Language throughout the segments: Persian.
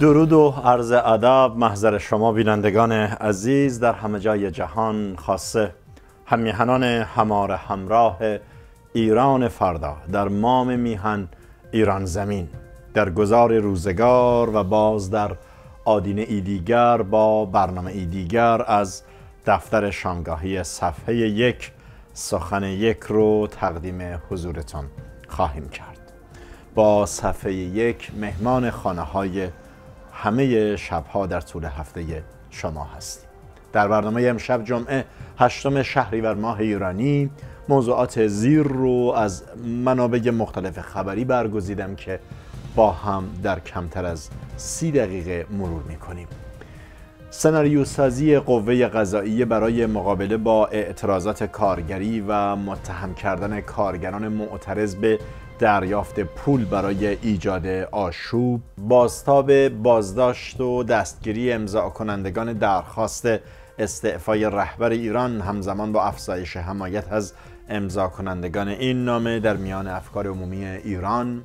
درود و عرض ادب محضر شما بینندگان عزیز در همه جای جهان خاصه همیهنان همار همراه ایران فردا در مام میهن ایران زمین در گذار روزگار و باز در آدینه ای دیگر با برنامه ای دیگر از دفتر شامگاهی صفحه یک سخن یک رو تقدیم حضورتان خواهیم کرد با صفحه یک مهمان خانه های همه شبها در طول هفته شما هستیم در برنامه امشب جمعه هشتم شهریور ماه ایرانی موضوعات زیر رو از منابع مختلف خبری برگزیدم که با هم در کمتر از سی دقیقه مرور میکنیم سناریو سازی قوه قضایی برای مقابله با اعتراضات کارگری و متهم کردن کارگران معترض به دریافت پول برای ایجاد آشوب بازتاب بازداشت و دستگیری امضاع کنندگان درخواست استعفای رهبر ایران همزمان با افزایش حمایت از امضا کنندگان این نامه در میان افکار عمومی ایران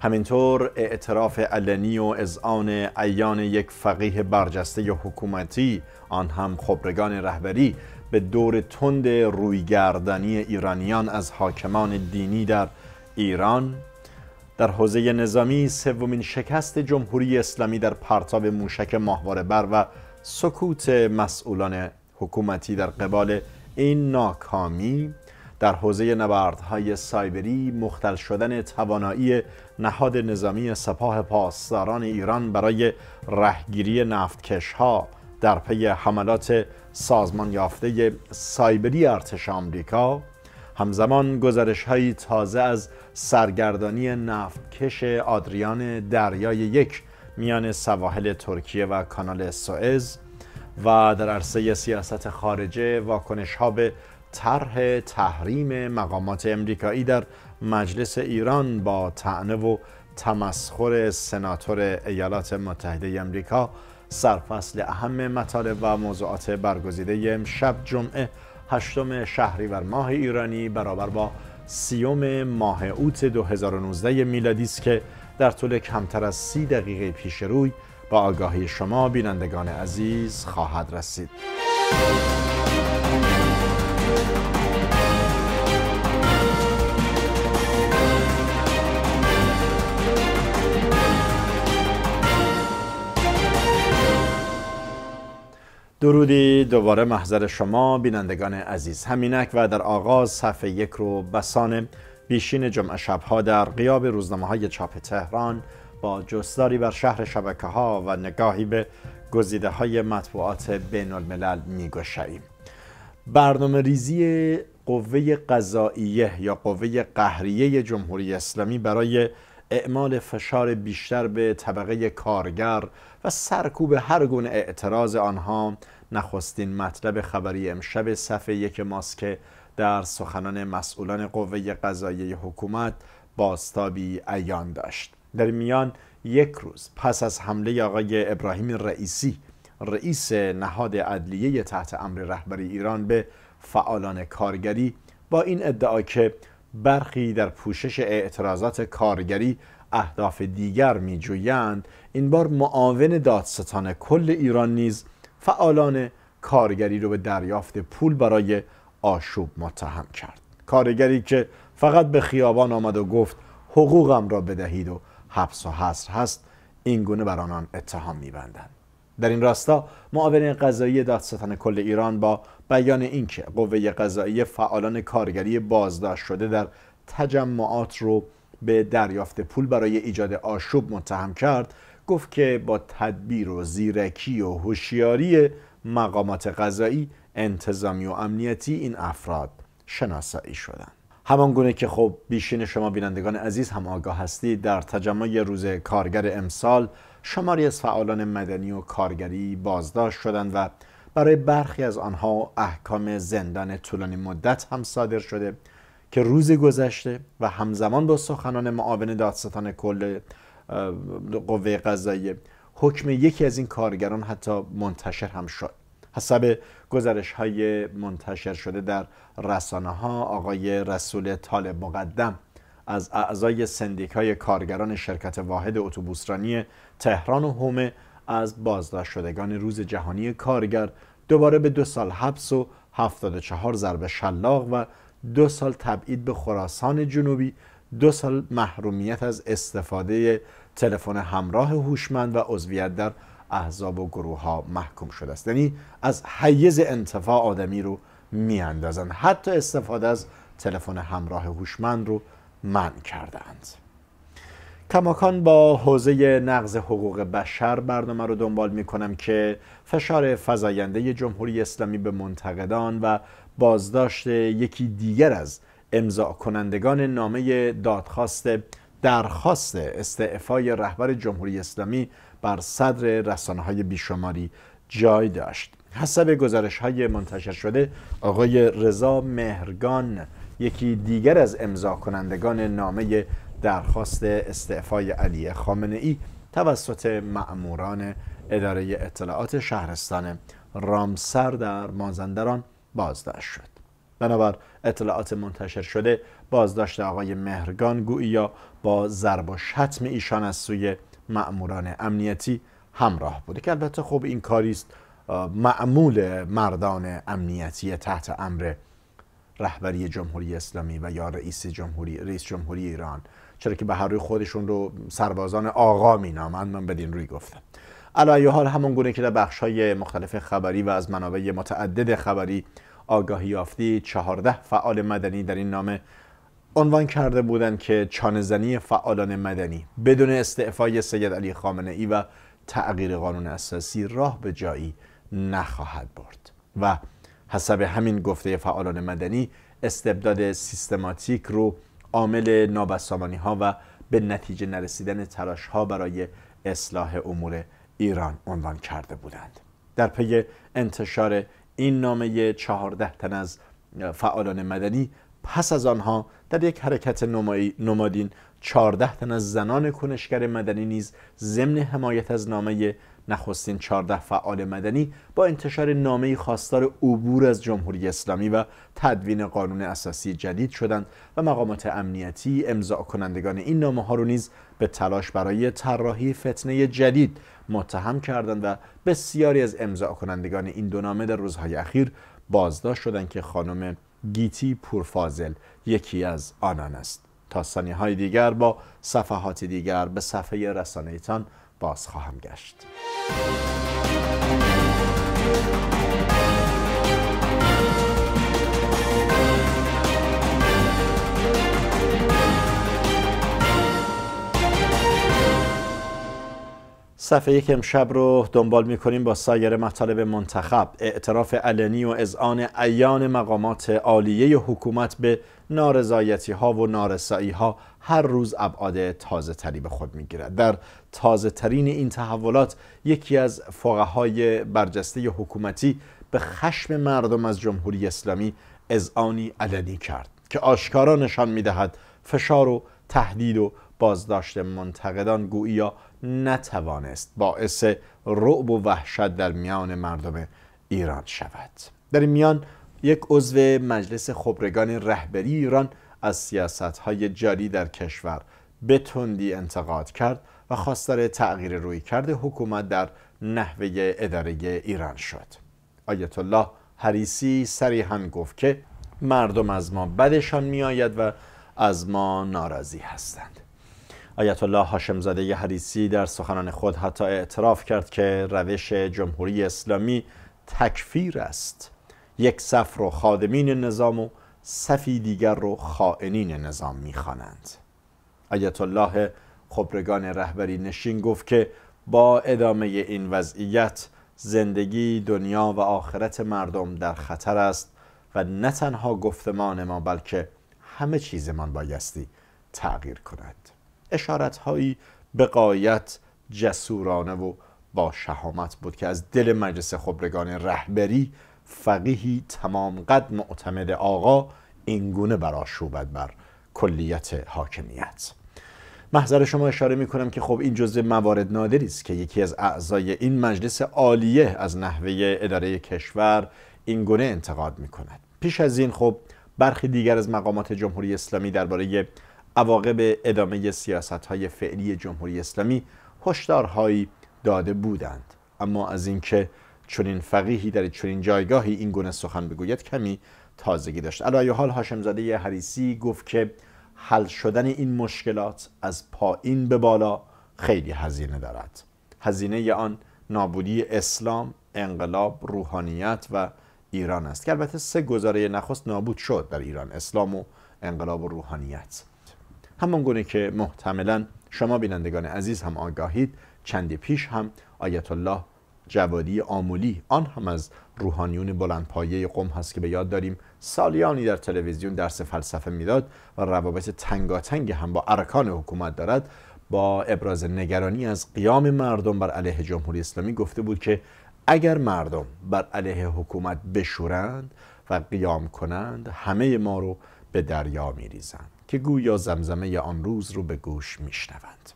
همینطور اعتراف علنی و اذعان ایان یک فقیه برجسته حکومتی آن هم خبرگان رهبری به دور تند رویگردانی ایرانیان از حاکمان دینی در ایران در حوزه نظامی سومین شکست جمهوری اسلامی در پرتاب موشک ماهواره بر و سکوت مسئولان حکومتی در قبال این ناکامی در حوزه نبردهای سایبری مختل شدن توانایی نهاد نظامی سپاه پاسداران ایران برای رهگیری نفتکشها در پی حملات سازمان یافته سایبری ارتش آمریکا همزمان گزارش های تازه از سرگردانی نفتکش آدریان دریای یک میان سواحل ترکیه و کانال سوئز و در عرصه سیاست خارجه واکنش ها به طرح تحریم مقامات امریکایی در مجلس ایران با تعنه و تمسخر سناتور ایالات متحده امریکا سرفصل اهم مطالب و موضوعات برگزیده امشب جمعه هشتم شهریور ماه ایرانی برابر با سیوم ماه اوت 2019 میلادی است که در طول کمتر از سی دقیقه پیش روی با آگاهی شما بینندگان عزیز خواهد رسید. درودی دوباره محضر شما بینندگان عزیز همینک و در آغاز صفحه یک رو بسان بیشین جمعه شبها در قیاب روزنامه های چاپ تهران با جستاری بر شهر شبکه ها و نگاهی به گزیده های مطبوعات بین الملل می برنامه ریزی قوه قضاییه یا قوه قهریه جمهوری اسلامی برای اعمال فشار بیشتر به طبقه کارگر و سرکوب هر گونه اعتراض آنها نخستین مطلب خبری امشب صفحه یک ماسک در سخنان مسئولان قوه قضاییه حکومت باستابی ایان داشت در میان یک روز پس از حمله آقای ابراهیم رئیسی رئیس نهاد عدلیه تحت امر رهبری ایران به فعالان کارگری با این ادعا که برخی در پوشش اعتراضات کارگری اهداف دیگر می جویند، این بار معاون دادستان کل ایران نیز فعالان کارگری رو به دریافت پول برای آشوب متهم کرد کارگری که فقط به خیابان آمد و گفت حقوقم را بدهید و حبس و حصر هست این گونه بر آنان اتهام می‌بندند. در این راستا معاون قضایی دادستان کل ایران با بیان اینکه قوه قضایی فعالان کارگری بازداشت شده در تجمعات رو به دریافت پول برای ایجاد آشوب متهم کرد گفت که با تدبیر و زیرکی و هوشیاری مقامات قضایی انتظامی و امنیتی این افراد شناسایی شدند همان گونه که خب بیشین شما بینندگان عزیز هم آگاه هستید در تجمع روز کارگر امسال شماری از فعالان مدنی و کارگری بازداشت شدند و برای برخی از آنها احکام زندان طولانی مدت هم صادر شده که روز گذشته و همزمان با سخنان معاون دادستان کل قوه قضاییه حکم یکی از این کارگران حتی منتشر هم شد حسب گزارش های منتشر شده در رسانه ها آقای رسول طالب مقدم از اعضای سندیکای کارگران شرکت واحد اتوبوسرانی تهران و هومه از بازداشت شدگان روز جهانی کارگر دوباره به دو سال حبس و 74 ضرب شلاق و دو سال تبعید به خراسان جنوبی دو سال محرومیت از استفاده تلفن همراه هوشمند و عضویت در احزاب و گروه ها محکوم شده است یعنی از حیز انتفاع آدمی رو میاندازند حتی استفاده از تلفن همراه هوشمند رو منع کردند کماکان با حوزه نقض حقوق بشر برنامه رو دنبال می کنم که فشار فضاینده جمهوری اسلامی به منتقدان و بازداشت یکی دیگر از امضا کنندگان نامه دادخواست درخواست استعفای رهبر جمهوری اسلامی بر صدر رسانه های بیشماری جای داشت حسب گزارش های منتشر شده آقای رضا مهرگان یکی دیگر از امضا کنندگان نامه درخواست استعفای علی خامنه ای توسط معموران اداره اطلاعات شهرستان رامسر در مازندران بازداشت شد بنابر اطلاعات منتشر شده بازداشت آقای مهرگان یا با ضرب و شتم ایشان از سوی معموران امنیتی همراه بوده که البته خب این کاریست معمول مردان امنیتی تحت امر رهبری جمهوری اسلامی و یا رئیس جمهوری رئیس جمهوری ایران چرا که به هر روی خودشون رو سربازان آقا مینامند من بدین روی گفتم علی حال همون گونه که در بخش های مختلف خبری و از منابع متعدد خبری آگاهی یافتی چهارده فعال مدنی در این نامه عنوان کرده بودند که چانهزنی فعالان مدنی بدون استعفای سید علی خامنه ای و تغییر قانون اساسی راه به جایی نخواهد برد و حسب همین گفته فعالان مدنی استبداد سیستماتیک رو عامل نابسامانی ها و به نتیجه نرسیدن تلاش ها برای اصلاح امور ایران عنوان کرده بودند در پی انتشار این نامه چهارده تن از فعالان مدنی پس از آنها در یک حرکت نمادین چهارده تن از زنان کنشگر مدنی نیز ضمن حمایت از نامه نخستین 14 فعال مدنی با انتشار نامه خواستار عبور از جمهوری اسلامی و تدوین قانون اساسی جدید شدند و مقامات امنیتی امضاع کنندگان این نامه ها رو نیز به تلاش برای طراحی فتنه جدید متهم کردند و بسیاری از امضاع کنندگان این دو نامه در روزهای اخیر بازداشت شدند که خانم گیتی پورفازل یکی از آنان است تا های دیگر با صفحات دیگر به صفحه رسانهتان باز خواهم گشت صفحه یک امشب رو دنبال میکنیم با سایر مطالب منتخب اعتراف علنی و اذعان ایان مقامات عالیه حکومت به نارضایتی ها و نارسایی ها هر روز ابعاد تازه تری به خود میگیرد در تازه ترین این تحولات یکی از فقهای برجسته حکومتی به خشم مردم از جمهوری اسلامی اذعانی علنی کرد که آشکارا نشان میدهد فشار و تهدید و بازداشت منتقدان گویا نتوانست باعث رعب و وحشت در میان مردم ایران شود در این میان یک عضو مجلس خبرگان رهبری ایران از سیاست های جاری در کشور به تندی انتقاد کرد و خواستار تغییر روی کرده حکومت در نحوه اداره ایران شد آیت الله حریسی سریحا گفت که مردم از ما بدشان آید و از ما ناراضی هستند آیت الله حاشمزاده حریسی در سخنان خود حتی اعتراف کرد که روش جمهوری اسلامی تکفیر است یک صف رو خادمین نظام و صفی دیگر رو خائنین نظام خانند آیت الله خبرگان رهبری نشین گفت که با ادامه این وضعیت زندگی دنیا و آخرت مردم در خطر است و نه تنها گفتمان ما بلکه همه چیزمان بایستی تغییر کند اشارت هایی به قایت جسورانه و با شهامت بود که از دل مجلس خبرگان رهبری فقیهی تمام قد معتمد آقا اینگونه شوبد بر کلیت حاکمیت محضر شما اشاره می کنم که خب این جزء موارد نادری است که یکی از اعضای این مجلس عالیه از نحوه اداره کشور این گونه انتقاد می کند پیش از این خب برخی دیگر از مقامات جمهوری اسلامی درباره عواقب ادامه سیاست های فعلی جمهوری اسلامی هشدارهایی داده بودند اما از اینکه چنین فقیهی در چنین جایگاهی این گونه سخن بگوید کمی تازگی داشت علایه حال هاشم زاده حریسی گفت که حل شدن این مشکلات از پایین به بالا خیلی هزینه دارد هزینه آن نابودی اسلام انقلاب روحانیت و ایران است که البته سه گزاره نخست نابود شد در ایران اسلام و انقلاب و روحانیت همان گونه که محتملا شما بینندگان عزیز هم آگاهید چندی پیش هم آیت الله جوادی آمولی آن هم از روحانیون بلندپایه قوم هست که به یاد داریم سالیانی در تلویزیون درس فلسفه میداد و روابط تنگاتنگ هم با ارکان حکومت دارد با ابراز نگرانی از قیام مردم بر علیه جمهوری اسلامی گفته بود که اگر مردم بر علیه حکومت بشورند و قیام کنند همه ما رو به دریا میریزند که گویا زمزمه آن روز رو به گوش میشنوند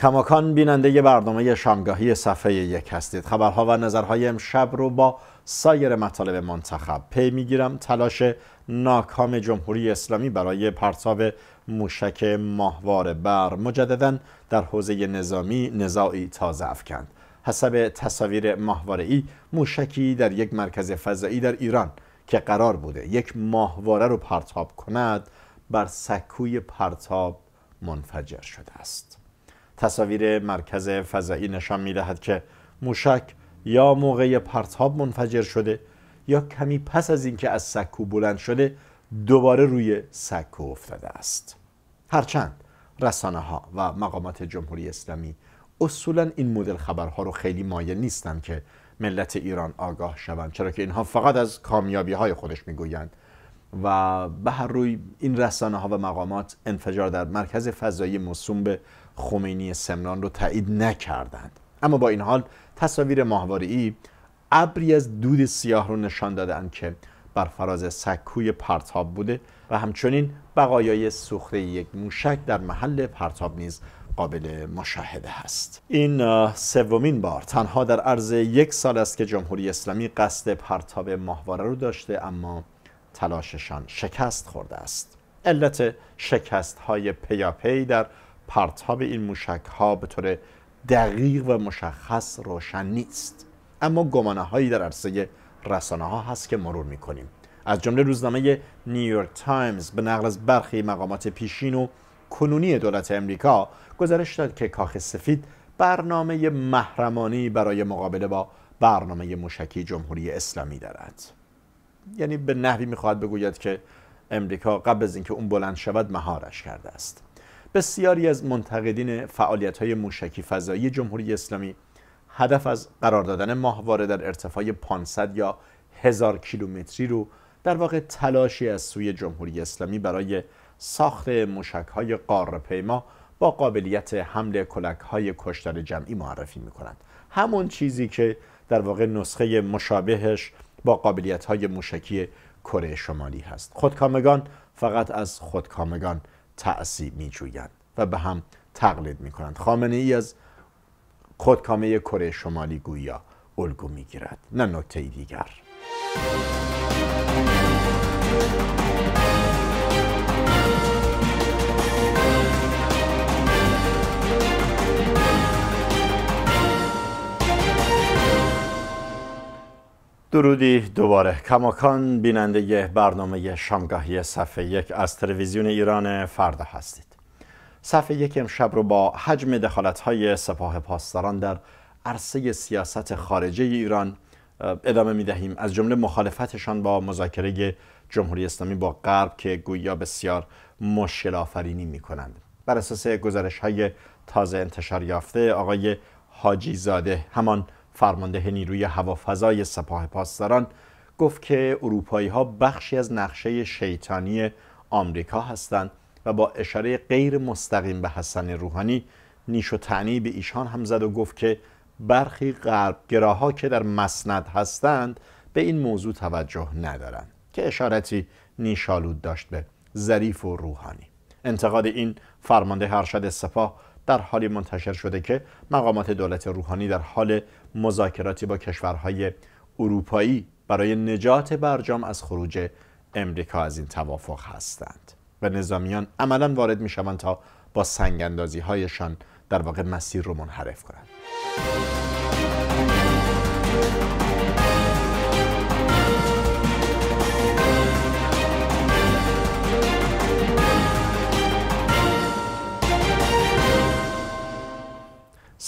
کماکان بیننده برنامه شامگاهی صفحه یک هستید خبرها و نظرهای امشب رو با سایر مطالب منتخب پی میگیرم تلاش ناکام جمهوری اسلامی برای پرتاب موشک ماهواره بر مجددا در حوزه نظامی نزاعی تازه افکند حسب تصاویر ای موشکی در یک مرکز فضایی در ایران که قرار بوده یک ماهواره رو پرتاب کند بر سکوی پرتاب منفجر شده است تصاویر مرکز فضایی نشان دهد که موشک یا موقع پرتاب منفجر شده یا کمی پس از اینکه از سکو بلند شده دوباره روی سکو افتاده است هرچند رسانه ها و مقامات جمهوری اسلامی اصولا این مدل خبرها رو خیلی مایه نیستند که ملت ایران آگاه شوند چرا که اینها فقط از کامیابی های خودش میگویند و به هر روی این رسانه ها و مقامات انفجار در مرکز فضایی مصوم به خمینی سمنان رو تایید نکردند اما با این حال تصاویر ای ابری از دود سیاه رو نشان دادند که بر فراز سکوی پرتاب بوده و همچنین بقایای سوخته یک موشک در محل پرتاب نیز قابل مشاهده است. این سومین بار تنها در عرض یک سال است که جمهوری اسلامی قصد پرتاب ماهواره رو داشته اما تلاششان شکست خورده است علت شکست های پیاپی در پرتاب این موشک ها به طور دقیق و مشخص روشن نیست اما گمانه هایی در عرصه رسانه ها هست که مرور می کنیم از جمله روزنامه نیویورک تایمز به نقل از برخی مقامات پیشین و کنونی دولت امریکا گزارش داد که کاخ سفید برنامه محرمانی برای مقابله با برنامه موشکی جمهوری اسلامی دارد یعنی به نحوی میخواهد بگوید که امریکا قبل از اینکه اون بلند شود مهارش کرده است بسیاری از منتقدین فعالیت های موشکی فضایی جمهوری اسلامی هدف از قرار دادن ماهواره در ارتفاع 500 یا 1000 کیلومتری رو در واقع تلاشی از سوی جمهوری اسلامی برای ساخت موشک های پیما با قابلیت حمل کلک های کشتار جمعی معرفی می کنند همون چیزی که در واقع نسخه مشابهش با قابلیت های موشکی کره شمالی هست خودکامگان فقط از خودکامگان تأسی می و به هم تقلید می کنند خامنه ای از خودکامه کره شمالی گویا الگو می گیرد نه نکته دیگر درودی دوباره کماکان بیننده برنامه شامگاهی صفحه یک از تلویزیون ایران فردا هستید صفحه یک امشب رو با حجم دخالتهای سپاه پاسداران در عرصه سیاست خارجه ایران ادامه می دهیم از جمله مخالفتشان با مذاکره جمهوری اسلامی با غرب که گویا بسیار مشکل آفرینی می کنند بر اساس گزارش های تازه انتشار یافته آقای حاجی زاده همان فرمانده نیروی هوافضای سپاه پاسداران گفت که اروپایی ها بخشی از نقشه شیطانی آمریکا هستند و با اشاره غیر مستقیم به حسن روحانی نیش و تعنی به ایشان هم زد و گفت که برخی گراها که در مسند هستند به این موضوع توجه ندارند که اشارتی نیشالود داشت به ظریف و روحانی انتقاد این فرمانده هرشد سپاه در حالی منتشر شده که مقامات دولت روحانی در حال مذاکراتی با کشورهای اروپایی برای نجات برجام از خروج امریکا از این توافق هستند و نظامیان عملا وارد می شوند تا با سنگ هایشان در واقع مسیر رو منحرف کنند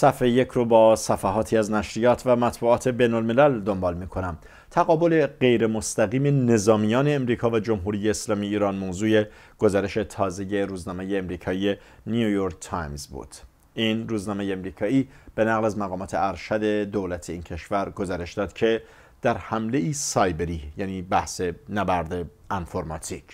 صفحه یک رو با صفحاتی از نشریات و مطبوعات بین الملل دنبال می تقابل غیر مستقیم نظامیان امریکا و جمهوری اسلامی ایران موضوع گزارش تازه روزنامه امریکایی نیویورک تایمز بود. این روزنامه امریکایی به نقل از مقامات ارشد دولت این کشور گزارش داد که در حمله ای سایبری یعنی بحث نبرد انفرماتیک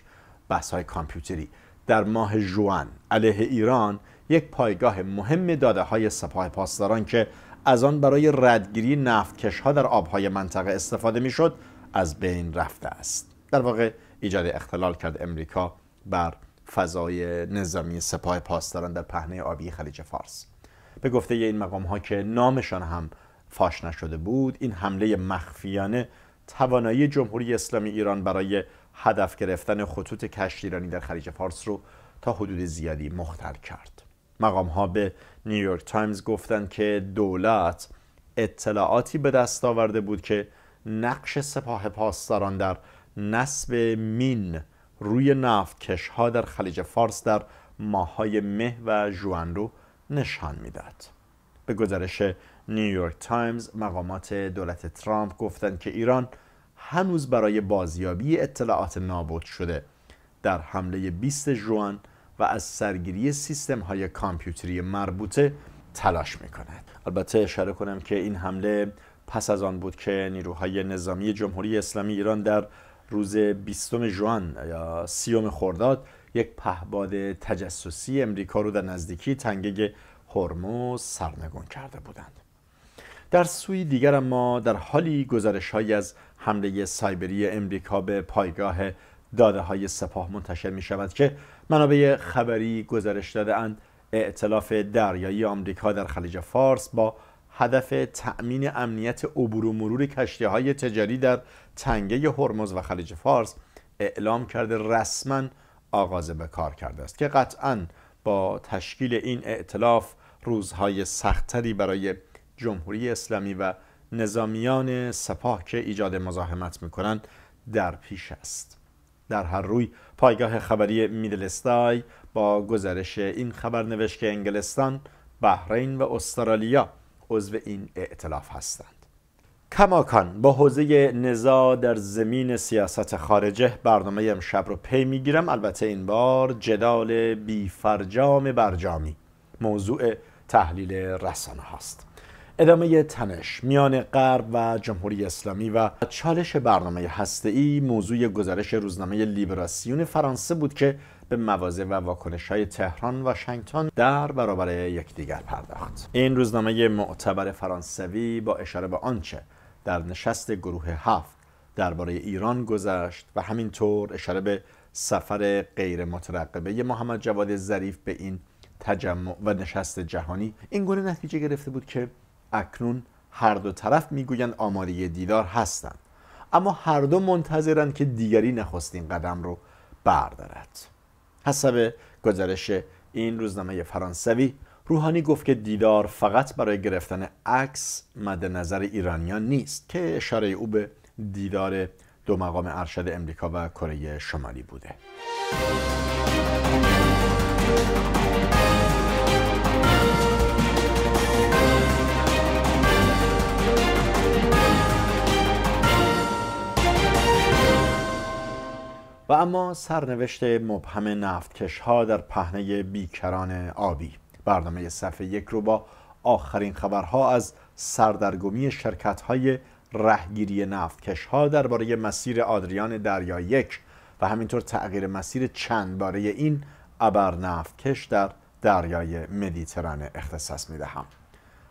بحث های کامپیوتری در ماه جوان علیه ایران یک پایگاه مهم داده های سپاه پاسداران که از آن برای ردگیری ها در آبهای منطقه استفاده میشد از بین رفته است در واقع ایجاد اختلال کرد امریکا بر فضای نظامی سپاه پاسداران در پهنه آبی خلیج فارس به گفته این مقام ها که نامشان هم فاش نشده بود این حمله مخفیانه توانایی جمهوری اسلامی ایران برای هدف گرفتن خطوط کشتیرانی در خلیج فارس رو تا حدود زیادی مختل کرد مقام ها به نیویورک تایمز گفتند که دولت اطلاعاتی به دست آورده بود که نقش سپاه پاسداران در نصب مین روی نفت کشها در خلیج فارس در ماهای مه و جوان رو نشان میداد. به گزارش نیویورک تایمز مقامات دولت ترامپ گفتند که ایران هنوز برای بازیابی اطلاعات نابود شده در حمله 20 جوان و از سرگیری سیستم های کامپیوتری مربوطه تلاش می کند البته اشاره کنم که این حمله پس از آن بود که نیروهای نظامی جمهوری اسلامی ایران در روز 20 ژوئن یا 30 خرداد یک پهباد تجسسی امریکا رو در نزدیکی تنگه هرمز سرنگون کرده بودند در سوی دیگر ما در حالی گزارش های از حمله سایبری امریکا به پایگاه داده های سپاه منتشر می شود که منابع خبری گزارش دادهاند ائتلاف دریایی آمریکا در خلیج فارس با هدف تأمین امنیت عبور و مرور کشتی های تجاری در تنگه هرمز و خلیج فارس اعلام کرده رسما آغاز به کار کرده است که قطعا با تشکیل این ائتلاف روزهای سختتری برای جمهوری اسلامی و نظامیان سپاه که ایجاد مزاحمت میکنند در پیش است در هر روی پایگاه خبری میدل استای با گزارش این خبر نوشت که انگلستان، بحرین و استرالیا عضو این ائتلاف هستند. کماکان با حوزه نزا در زمین سیاست خارجه برنامه امشب رو پی میگیرم البته این بار جدال بیفرجام برجامی موضوع تحلیل رسانه هست ادامه تنش میان غرب و جمهوری اسلامی و چالش برنامه هسته‌ای موضوع گزارش روزنامه لیبراسیون فرانسه بود که به مواضع و واکنش های تهران و شنگتان در برابر یکدیگر پرداخت این روزنامه معتبر فرانسوی با اشاره به آنچه در نشست گروه هفت درباره ایران گذشت و همینطور اشاره به سفر غیر مترقبه محمد جواد ظریف به این تجمع و نشست جهانی این گونه نتیجه گرفته بود که اکنون هر دو طرف میگویند آماری دیدار هستند اما هر دو منتظرند که دیگری نخستین قدم رو بردارد حسب گزارش این روزنامه فرانسوی روحانی گفت که دیدار فقط برای گرفتن عکس مد نظر ایرانیان نیست که اشاره او به دیدار دو مقام ارشد امریکا و کره شمالی بوده و اما سرنوشت مبهم نفتکش ها در پهنه بیکران آبی برنامه صفحه یک رو با آخرین خبرها از سردرگمی شرکت های رهگیری نفتکش ها درباره مسیر آدریان دریا یک و همینطور تغییر مسیر چند باره این ابر نفتکش در دریای مدیترانه اختصاص می دهم.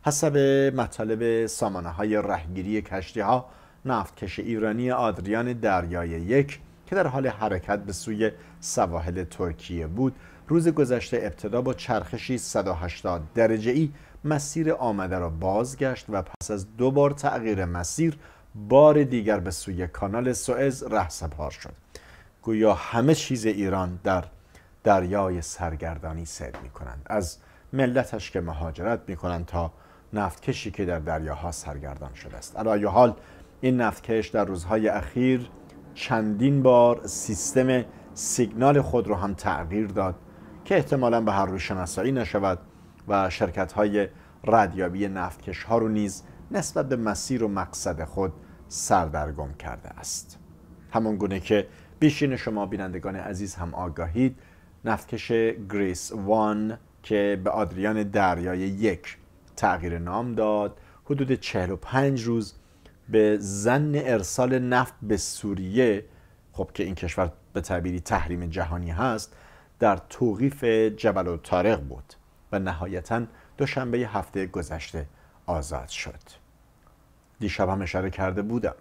حسب مطالب سامانه های رهگیری کشتی ها نفتکش ایرانی آدریان دریای یک که در حال حرکت به سوی سواحل ترکیه بود روز گذشته ابتدا با چرخشی 180 درجه ای مسیر آمده را بازگشت و پس از دو بار تغییر مسیر بار دیگر به سوی کانال سوئز رهسپار شد گویا همه چیز ایران در دریای سرگردانی سید می کنند از ملتش که مهاجرت می کنند تا نفتکشی که در دریاها سرگردان شده است علی حال این نفتکش در روزهای اخیر چندین بار سیستم سیگنال خود رو هم تغییر داد که احتمالا به هر روی نشود و شرکت های ردیابی نفتکش ها رو نیز نسبت به مسیر و مقصد خود سردرگم کرده است همون گونه که بیشین شما بینندگان عزیز هم آگاهید نفتکش گریس وان که به آدریان دریای یک تغییر نام داد حدود 45 روز به زن ارسال نفت به سوریه خب که این کشور به تعبیری تحریم جهانی هست در توقیف جبل و تارق بود و نهایتا دوشنبه هفته گذشته آزاد شد دیشب هم اشاره کرده بودم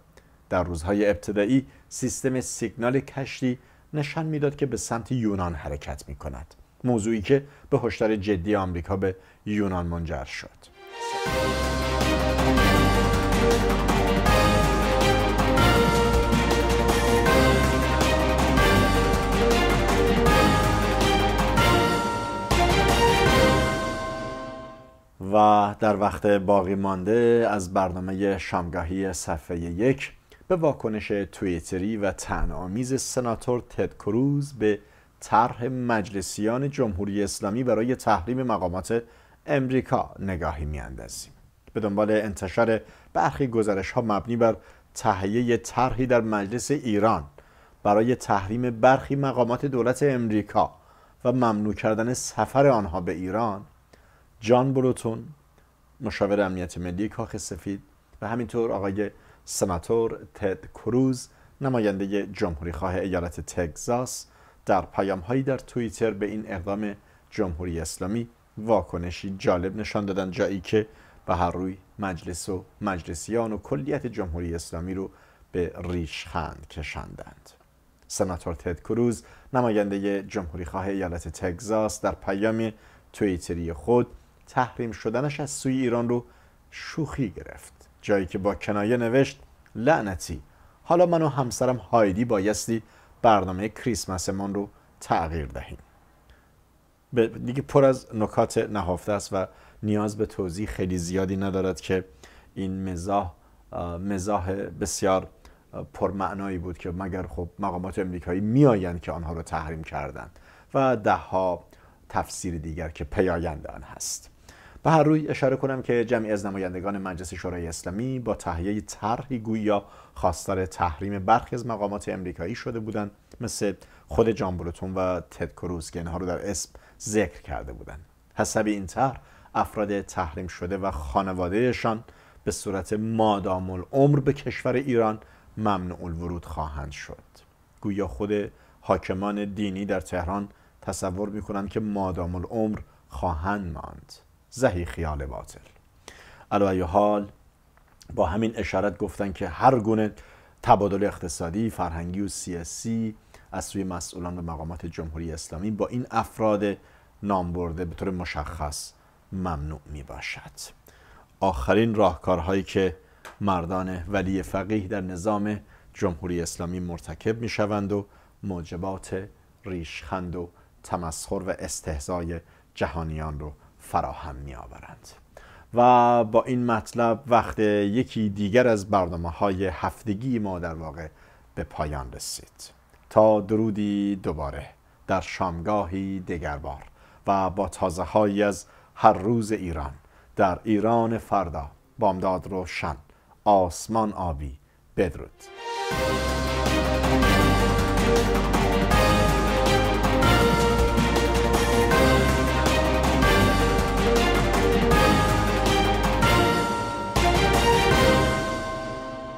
در روزهای ابتدایی سیستم سیگنال کشتی نشان میداد که به سمت یونان حرکت می کند موضوعی که به هشدار جدی آمریکا به یونان منجر شد و در وقت باقی مانده از برنامه شامگاهی صفحه یک به واکنش تویتری و تنامیز سناتور تد کروز به طرح مجلسیان جمهوری اسلامی برای تحریم مقامات امریکا نگاهی میاندازیم به دنبال انتشار برخی گزارش ها مبنی بر تهیه طرحی در مجلس ایران برای تحریم برخی مقامات دولت امریکا و ممنوع کردن سفر آنها به ایران جان بروتون مشاور امنیت ملی کاخ سفید و همینطور آقای سناتور تد کروز نماینده جمهوری خواه ایالت تگزاس در هایی در توییتر به این اقدام جمهوری اسلامی واکنشی جالب نشان دادن جایی که به هر روی مجلس و مجلسیان و کلیت جمهوری اسلامی رو به ریشخند کشندند سناتور تد کروز نماینده جمهوری خواه ایالت تگزاس در پیام توییتری خود تحریم شدنش از سوی ایران رو شوخی گرفت جایی که با کنایه نوشت لعنتی حالا من و همسرم هایدی بایستی برنامه کریسمسمان رو تغییر دهیم دیگه پر از نکات نهفته است و نیاز به توضیح خیلی زیادی ندارد که این مزاح مزاح بسیار پرمعنایی بود که مگر خب مقامات امریکایی میآیند که آنها رو تحریم کردند و دهها تفسیر دیگر که پیایند آن هست به هر روی اشاره کنم که جمعی از نمایندگان مجلس شورای اسلامی با تهیه طرحی گویا خواستار تحریم برخی از مقامات امریکایی شده بودند مثل خود جان و تد کروز که اینها رو در اسم ذکر کرده بودند حسب این طرح افراد تحریم شده و خانوادهشان به صورت مادام العمر به کشور ایران ممنوع الورود خواهند شد گویا خود حاکمان دینی در تهران تصور می که مادام العمر خواهند ماند زهی خیال باطل علا حال با همین اشارت گفتن که هر گونه تبادل اقتصادی، فرهنگی و سیاسی از سوی مسئولان و مقامات جمهوری اسلامی با این افراد نامبرده به طور مشخص ممنوع می باشد آخرین راهکارهایی که مردان ولی فقیه در نظام جمهوری اسلامی مرتکب می شوند و موجبات ریشخند و تمسخر و استهزای جهانیان رو فراهم می آورند. و با این مطلب وقت یکی دیگر از برنامه های هفتگی ما در واقع به پایان رسید تا درودی دوباره در شامگاهی دگربار و با تازه هایی از هر روز ایران در ایران فردا بامداد روشن آسمان آبی بدرود